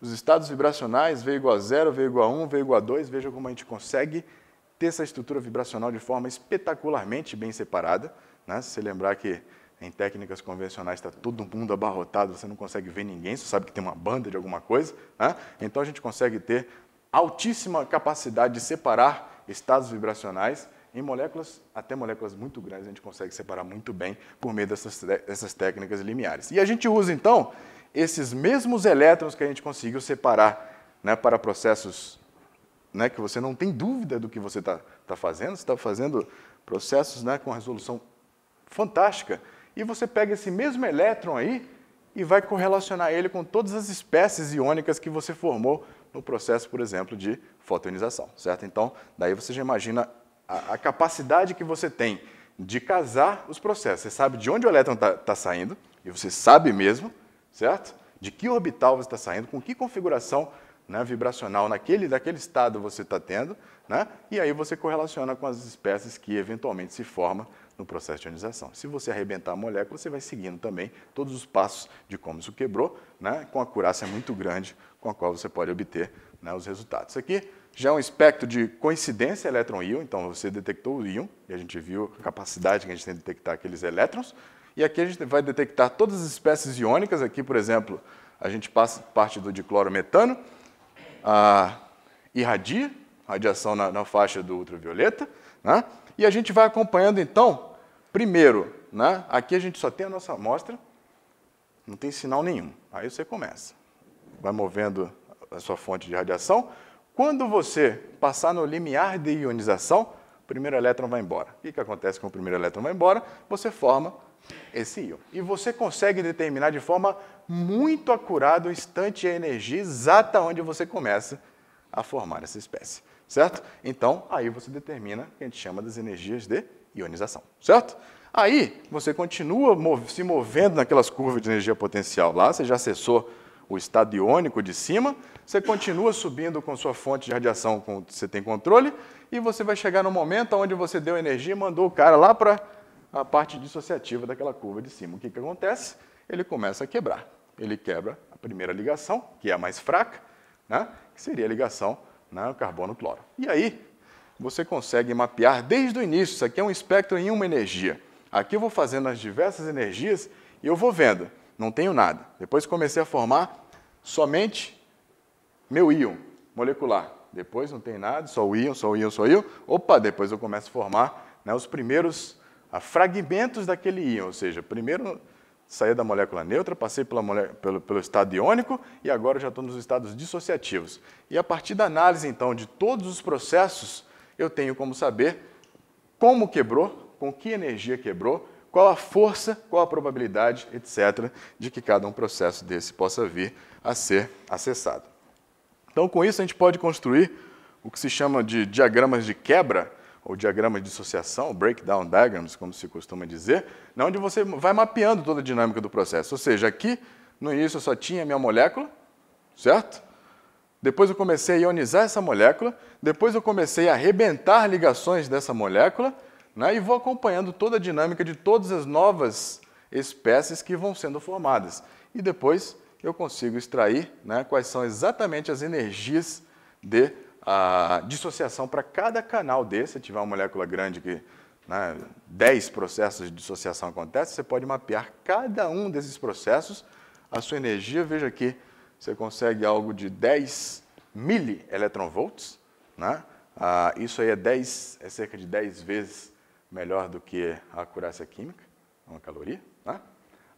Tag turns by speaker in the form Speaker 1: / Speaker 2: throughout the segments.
Speaker 1: Os estados vibracionais, V igual a 0, V igual a 1, V igual a 2, veja como a gente consegue ter essa estrutura vibracional de forma espetacularmente bem separada. Né? Se você lembrar que em técnicas convencionais está todo mundo abarrotado, você não consegue ver ninguém, você sabe que tem uma banda de alguma coisa. Né? Então a gente consegue ter altíssima capacidade de separar estados vibracionais em moléculas, até moléculas muito grandes, a gente consegue separar muito bem por meio dessas, dessas técnicas limiares. E a gente usa, então, esses mesmos elétrons que a gente conseguiu separar né, para processos né, que você não tem dúvida do que você está tá fazendo, você está fazendo processos né, com resolução fantástica, e você pega esse mesmo elétron aí e vai correlacionar ele com todas as espécies iônicas que você formou no processo, por exemplo, de fotonização, certo? Então, daí você já imagina a, a capacidade que você tem de casar os processos. Você sabe de onde o elétron está tá saindo, e você sabe mesmo, certo? De que orbital você está saindo, com que configuração né, vibracional naquele, daquele estado você está tendo, né? e aí você correlaciona com as espécies que eventualmente se formam no processo de ionização. Se você arrebentar a molécula, você vai seguindo também todos os passos de como isso quebrou, né? com curácia muito grande, com a qual você pode obter né, os resultados. Isso aqui já é um espectro de coincidência elétron-íon, então você detectou o íon, e a gente viu a capacidade que a gente tem de detectar aqueles elétrons, e aqui a gente vai detectar todas as espécies iônicas, aqui, por exemplo, a gente passa parte do diclorometano, a irradia, radiação na, na, faixa do ultravioleta, né? e a gente vai acompanhando, então, primeiro, né? aqui a gente só tem a nossa amostra, não tem sinal nenhum, aí você começa vai movendo a sua fonte de radiação. Quando você passar no limiar de ionização, o primeiro elétron vai embora. O que, que acontece quando o primeiro elétron vai embora? Você forma esse íon. E você consegue determinar de forma muito acurada o instante e a energia exata onde você começa a formar essa espécie, certo? Então, aí você determina o que a gente chama das energias de ionização, certo? Aí, você continua se movendo naquelas curvas de energia potencial lá, você já acessou o estado iônico de cima, você continua subindo com sua fonte de radiação com você tem controle e você vai chegar no momento onde você deu energia e mandou o cara lá para a parte dissociativa daquela curva de cima. O que, que acontece? Ele começa a quebrar. Ele quebra a primeira ligação, que é a mais fraca, né? que seria a ligação né, carbono-cloro. E aí você consegue mapear desde o início. Isso aqui é um espectro em uma energia. Aqui eu vou fazendo as diversas energias e eu vou vendo não tenho nada. Depois comecei a formar somente meu íon molecular. Depois não tem nada, só o íon, só o íon, só o íon. Opa, depois eu começo a formar né, os primeiros ah, fragmentos daquele íon, ou seja, primeiro saí da molécula neutra, passei pela, pelo, pelo estado iônico e agora já estou nos estados dissociativos. E a partir da análise, então, de todos os processos, eu tenho como saber como quebrou, com que energia quebrou qual a força, qual a probabilidade, etc., de que cada um processo desse possa vir a ser acessado. Então, com isso, a gente pode construir o que se chama de diagramas de quebra, ou diagramas de dissociação, breakdown diagrams, como se costuma dizer, onde você vai mapeando toda a dinâmica do processo. Ou seja, aqui no início eu só tinha minha molécula, certo? Depois eu comecei a ionizar essa molécula, depois eu comecei a arrebentar ligações dessa molécula, né? e vou acompanhando toda a dinâmica de todas as novas espécies que vão sendo formadas. E depois eu consigo extrair né, quais são exatamente as energias de a, dissociação para cada canal desse. Se tiver uma molécula grande que né, 10 processos de dissociação acontecem, você pode mapear cada um desses processos, a sua energia, veja aqui, você consegue algo de 10 milielectronvolts, né? Ah, isso aí é, 10, é cerca de 10 vezes melhor do que a acurácia química, é uma caloria. Né?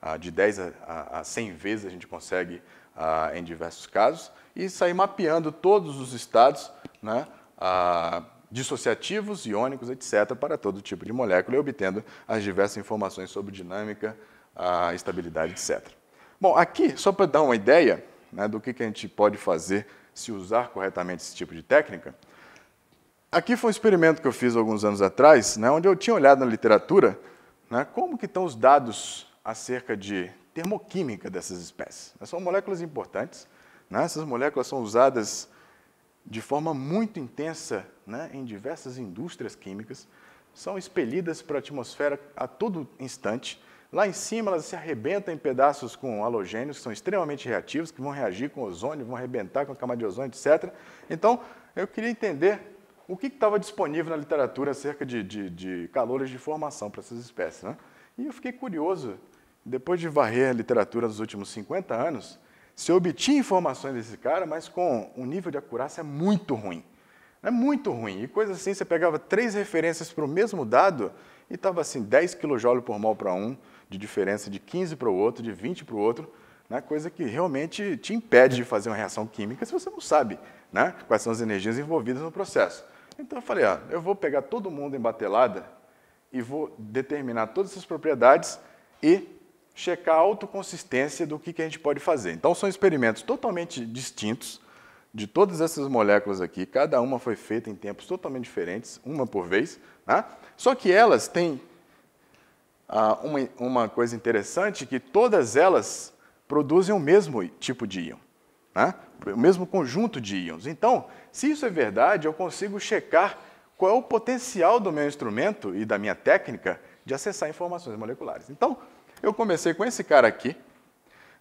Speaker 1: Ah, de 10 a, 100 vezes a gente consegue ah, em diversos casos, e sair mapeando todos os estados né, ah, dissociativos, iônicos, etc., para todo tipo de molécula e obtendo as diversas informações sobre dinâmica, estabilidade, etc. Bom, aqui, só para dar uma ideia né, do que, que a gente pode fazer se usar corretamente esse tipo de técnica, Aqui foi um experimento que eu fiz alguns anos atrás, né, onde eu tinha olhado na literatura né, como que estão os dados acerca de termoquímica dessas espécies. Né. São moléculas importantes. Né? Essas moléculas são usadas de forma muito intensa né, em diversas indústrias químicas, são expelidas para a atmosfera a todo instante. Lá em cima elas se arrebentam em pedaços com halogênios, que são extremamente reativos, que vão reagir com ozônio, vão arrebentar com a camada de ozônio, etc. Então, eu queria entender o que estava disponível na literatura acerca de, de, de calores de formação para essas espécies. Né? E eu fiquei curioso, depois de varrer a literatura nos últimos 50 anos, se eu obtinha informações desse cara, mas com um nível de acurácia muito ruim. É muito ruim. E coisa assim, você pegava três referências para o mesmo dado e estava assim, 10 kJ por mol para um, de diferença de 15 para o outro, de 20 para o outro, né? coisa que realmente te impede de fazer uma reação química se você não sabe né? quais são as energias envolvidas no processo. Então eu falei, ah, eu vou pegar todo mundo em batelada e vou determinar todas essas propriedades e checar a autoconsistência do que, que a gente pode fazer. Então são experimentos totalmente distintos de todas essas moléculas aqui, cada uma foi feita em tempos totalmente diferentes, uma por vez, né? só que elas têm ah, uma, uma coisa interessante que todas elas produzem o mesmo tipo de íon. Né? o mesmo conjunto de íons. Então, se isso é verdade, eu consigo checar qual é o potencial do meu instrumento e da minha técnica de acessar informações moleculares. Então, eu comecei com esse cara aqui.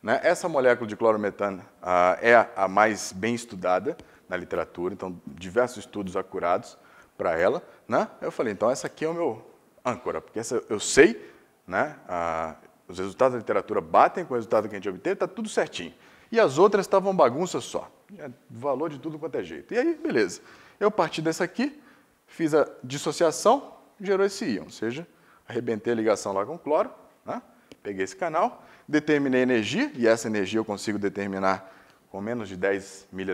Speaker 1: Né? Essa molécula de clorometano ah, é a mais bem estudada na literatura, então diversos estudos acurados para ela. Né? Eu falei, então essa aqui é o meu âncora, porque essa eu sei, né? Ah, os resultados da literatura batem com o resultado que a gente obteve, está tudo certinho e as outras estavam bagunça só. É, valor de tudo quanto é jeito. E aí, beleza. Eu parti dessa aqui, fiz a dissociação, gerou esse íon, ou seja, arrebentei a ligação lá com o cloro, né? peguei esse canal, determinei a energia, e essa energia eu consigo determinar com menos de 10 mV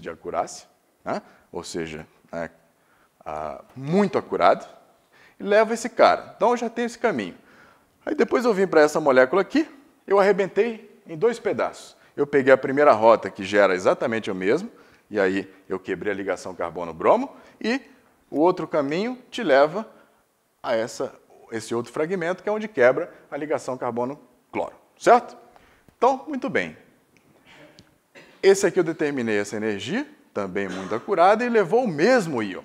Speaker 1: de acurácia, né? ou seja, é, é, muito acurado, e levo esse cara. Então eu já tenho esse caminho. Aí depois eu vim para essa molécula aqui, eu arrebentei em dois pedaços eu peguei a primeira rota que gera exatamente o mesmo, e aí eu quebrei a ligação carbono-bromo, e o outro caminho te leva a essa, esse outro fragmento, que é onde quebra a ligação carbono-cloro, certo? Então, muito bem. Esse aqui eu determinei essa energia, também muito acurada, e levou o mesmo íon.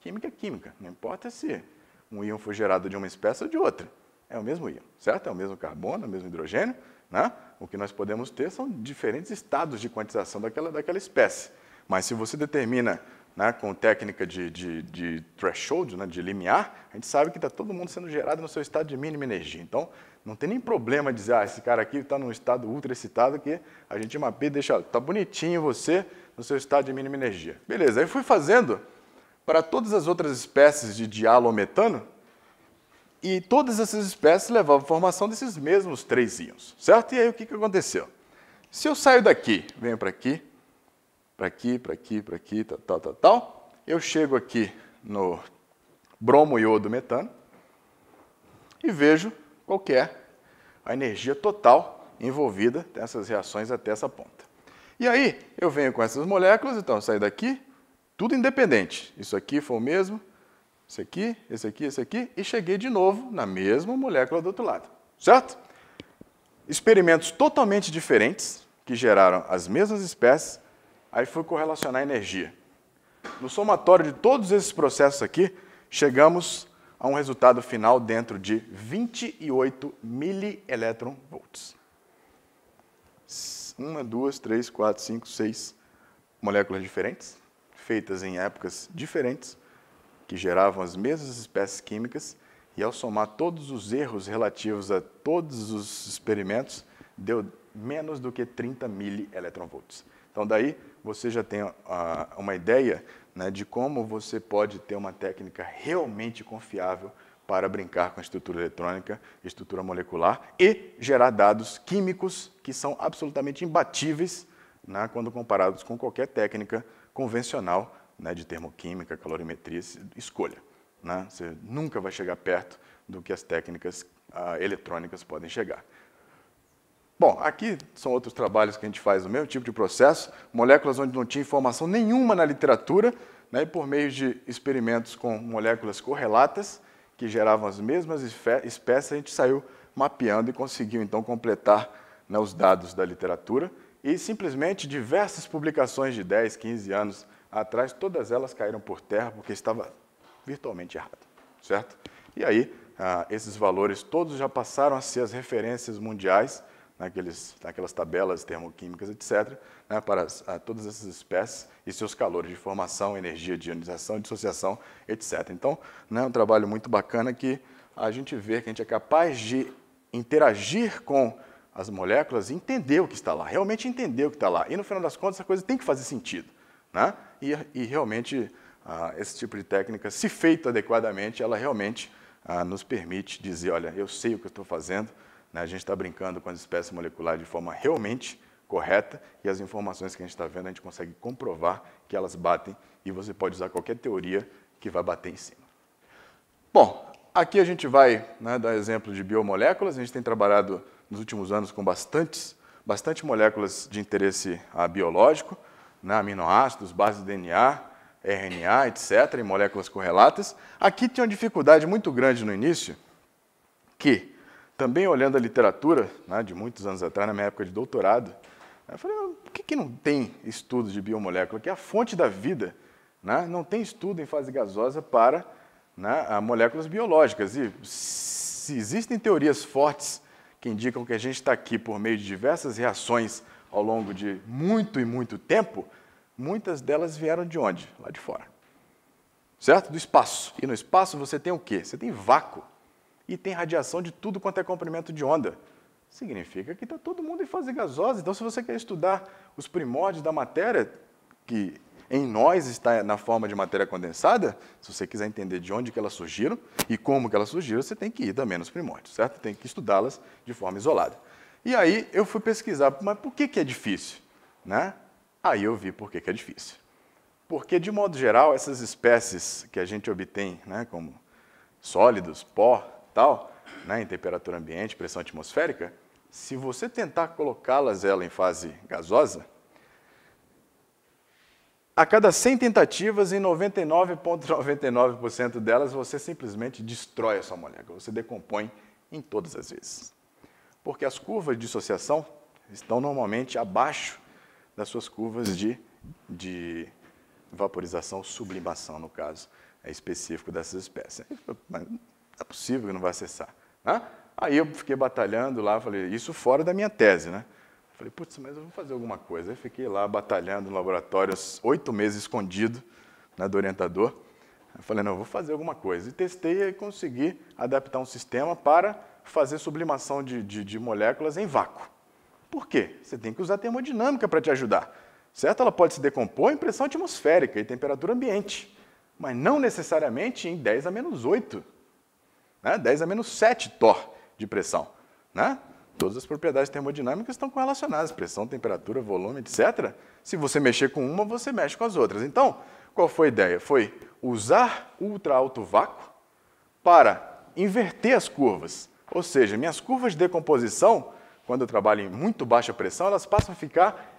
Speaker 1: Química é química, não importa se um íon foi gerado de uma espécie ou de outra. É o mesmo íon, certo? É o mesmo carbono, é o mesmo hidrogênio, né? O que nós podemos ter são diferentes estados de quantização daquela, daquela espécie. Mas se você determina né, com técnica de, de, de threshold, né, de limiar, a gente sabe que está todo mundo sendo gerado no seu estado de mínima energia. Então, não tem nem problema dizer, ah, esse cara aqui está num estado ultra excitado que a gente mapeia e deixa, está bonitinho você no seu estado de mínima energia. Beleza, aí fui fazendo para todas as outras espécies de dialometano, e todas essas espécies levavam à formação desses mesmos três íons, certo? E aí o que, que aconteceu? Se eu saio daqui, venho para aqui, para aqui, para aqui, para aqui, tal, tal, tal, tal, eu chego aqui no bromo iodo metano e vejo qual é a energia total envolvida nessas reações até essa ponta. E aí eu venho com essas moléculas, então eu saio daqui, tudo independente. Isso aqui foi o mesmo, esse aqui, esse aqui, esse aqui, e cheguei de novo na mesma molécula do outro lado. Certo? Experimentos totalmente diferentes, que geraram as mesmas espécies, aí fui correlacionar a energia. No somatório de todos esses processos aqui, chegamos a um resultado final dentro de 28 milielectron volts. Uma, duas, três, quatro, cinco, seis moléculas diferentes, feitas em épocas diferentes, que geravam as mesmas espécies químicas, e ao somar todos os erros relativos a todos os experimentos, deu menos do que 30 milielectronvolts. Então, daí você já tem uh, uma ideia né, de como você pode ter uma técnica realmente confiável para brincar com a estrutura eletrônica, estrutura molecular e gerar dados químicos que são absolutamente imbatíveis né, quando comparados com qualquer técnica convencional né, de termoquímica, calorimetria, escolha. Né? Você nunca vai chegar perto do que as técnicas ah, eletrônicas podem chegar. Bom, aqui são outros trabalhos que a gente faz o mesmo tipo de processo, moléculas onde não tinha informação nenhuma na literatura, né, e por meio de experimentos com moléculas correlatas, que geravam as mesmas espécies, a gente saiu mapeando e conseguiu então completar né, os dados da literatura e simplesmente diversas publicações de 10, 15 anos atrás, todas elas caíram por terra porque estava virtualmente errado, certo? E aí, ah, esses valores todos já passaram a ser as referências mundiais naqueles, né, naquelas tabelas termoquímicas, etc., né, para as, todas essas espécies e seus calores de formação, energia de ionização, dissociação, etc. Então, é né, um trabalho muito bacana que a gente vê que a gente é capaz de interagir com as moléculas e entender o que está lá, realmente entender o que está lá. E no final das contas, a coisa tem que fazer sentido. Né? E, e, realmente, ah, esse tipo de técnica, se feita adequadamente, ela realmente ah, nos permite dizer, olha, eu sei o que estou fazendo, né? a gente está brincando com as espécies moleculares de forma realmente correta e as informações que a gente está vendo, a gente consegue comprovar que elas batem e você pode usar qualquer teoria que vai bater em cima. Bom, aqui a gente vai né, dar exemplo de biomoléculas, a gente tem trabalhado nos últimos anos com bastantes, bastante moléculas de interesse ah, biológico, né, aminoácidos, bases de DNA, RNA, etc., e moléculas correlatas. Aqui tinha uma dificuldade muito grande no início, que, também olhando a literatura né, de muitos anos atrás, na minha época de doutorado, eu falei, por que, que não tem estudo de biomolécula? Que é a fonte da vida, né, não tem estudo em fase gasosa para né, moléculas biológicas. E se existem teorias fortes que indicam que a gente está aqui por meio de diversas reações ao longo de muito e muito tempo, muitas delas vieram de onde? Lá de fora. Certo? Do espaço. E no espaço você tem o quê? Você tem vácuo. E tem radiação de tudo quanto é comprimento de onda. Significa que está todo mundo em fase gasosa. Então, se você quer estudar os primórdios da matéria, que em nós está na forma de matéria condensada, se você quiser entender de onde que elas surgiram e como que elas surgiram, você tem que ir também nos primórdios, certo? Tem que estudá-las de forma isolada. E aí eu fui pesquisar, mas por que, que é difícil? Né? Aí eu vi por que, que é difícil. Porque, de modo geral, essas espécies que a gente obtém, né, como sólidos, pó, tal, né, em temperatura ambiente, pressão atmosférica, se você tentar colocá-las ela em fase gasosa, a cada 100 tentativas, em 99,99% ,99 delas, você simplesmente destrói a sua molécula, você decompõe em todas as vezes porque as curvas de dissociação estão normalmente abaixo das suas curvas de, de vaporização, sublimação, no caso é específico dessas espécies. Mas é possível que não vai acessar. Né? Aí eu fiquei batalhando lá, falei, isso fora da minha tese, né? Falei, putz, mas eu vou fazer alguma coisa. Aí fiquei lá batalhando no laboratório, oito meses escondido né, do orientador. falei, não, eu vou fazer alguma coisa. E testei e consegui adaptar um sistema para fazer sublimação de, de, de moléculas em vácuo. Por quê? Você tem que usar termodinâmica para te ajudar. Certo? Ela pode se decompor em pressão atmosférica e temperatura ambiente, mas não necessariamente em 10 a menos 8, né? 10 a menos 7 Thor de pressão. Né? Todas as propriedades termodinâmicas estão correlacionadas, pressão, temperatura, volume, etc. Se você mexer com uma, você mexe com as outras. Então, qual foi a ideia? Foi usar ultra alto vácuo para inverter as curvas. Ou seja, minhas curvas de decomposição, quando eu trabalho em muito baixa pressão, elas passam a ficar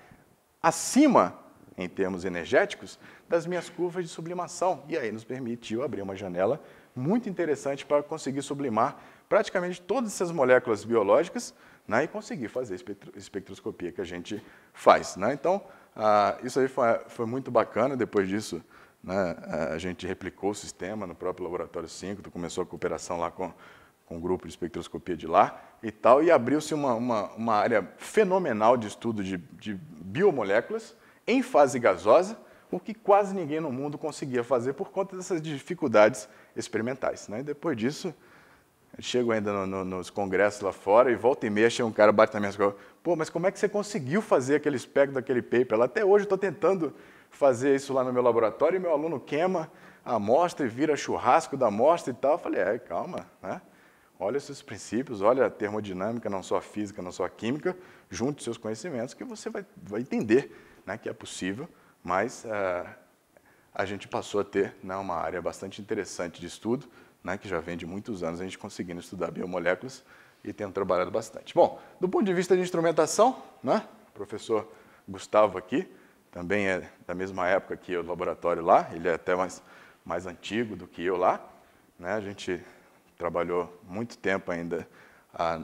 Speaker 1: acima, em termos energéticos, das minhas curvas de sublimação. E aí nos permitiu abrir uma janela muito interessante para conseguir sublimar praticamente todas essas moléculas biológicas né, e conseguir fazer a espectroscopia que a gente faz. Né? Então, ah, isso aí foi, foi, muito bacana. Depois disso, né, a gente replicou o sistema no próprio Laboratório 5, começou a cooperação lá com, com o grupo de espectroscopia de lá e tal, e abriu-se uma, uma, uma, área fenomenal de estudo de, de biomoléculas em fase gasosa, o que quase ninguém no mundo conseguia fazer por conta dessas dificuldades experimentais. Né? E depois disso, chego ainda no, no, nos congressos lá fora e volta e meia, chega um cara, bate na minha pô, mas como é que você conseguiu fazer aquele espectro daquele paper? Até hoje estou tentando fazer isso lá no meu laboratório e meu aluno queima a amostra e vira churrasco da amostra e tal. Eu falei, é, calma, né? Olha esses princípios, olha a termodinâmica, não só a física, não só a química, junte seus conhecimentos que você vai, vai entender né, que é possível, mas eh, a gente passou a ter né, uma área bastante interessante de estudo, né, que já vem de muitos anos a gente conseguindo estudar biomoléculas e tendo trabalhado bastante. Bom, do ponto de vista de instrumentação, né, o professor Gustavo aqui, também é da mesma época que o laboratório lá, ele é até mais, mais antigo do que eu lá. Né, a gente trabalhou muito tempo ainda a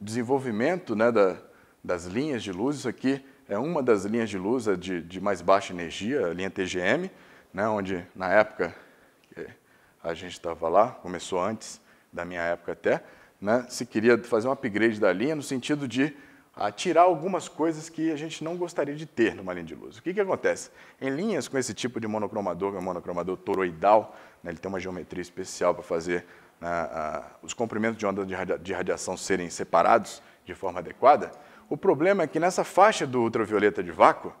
Speaker 1: desenvolvimento né, da, das linhas de luz. Isso aqui é uma das linhas de luz de, de mais baixa energia, a linha TGM, né, onde na época a gente estava lá, começou antes da minha época até, né, se queria fazer um upgrade da linha no sentido de tirar algumas coisas que a gente não gostaria de ter numa linha de luz. O que, que acontece? Em linhas com esse tipo de monocromador, que é um monocromador toroidal, né, ele tem uma geometria especial para fazer né, os comprimentos de onda de, radia de radiação serem separados de forma adequada, o problema é que nessa faixa do ultravioleta de vácuo,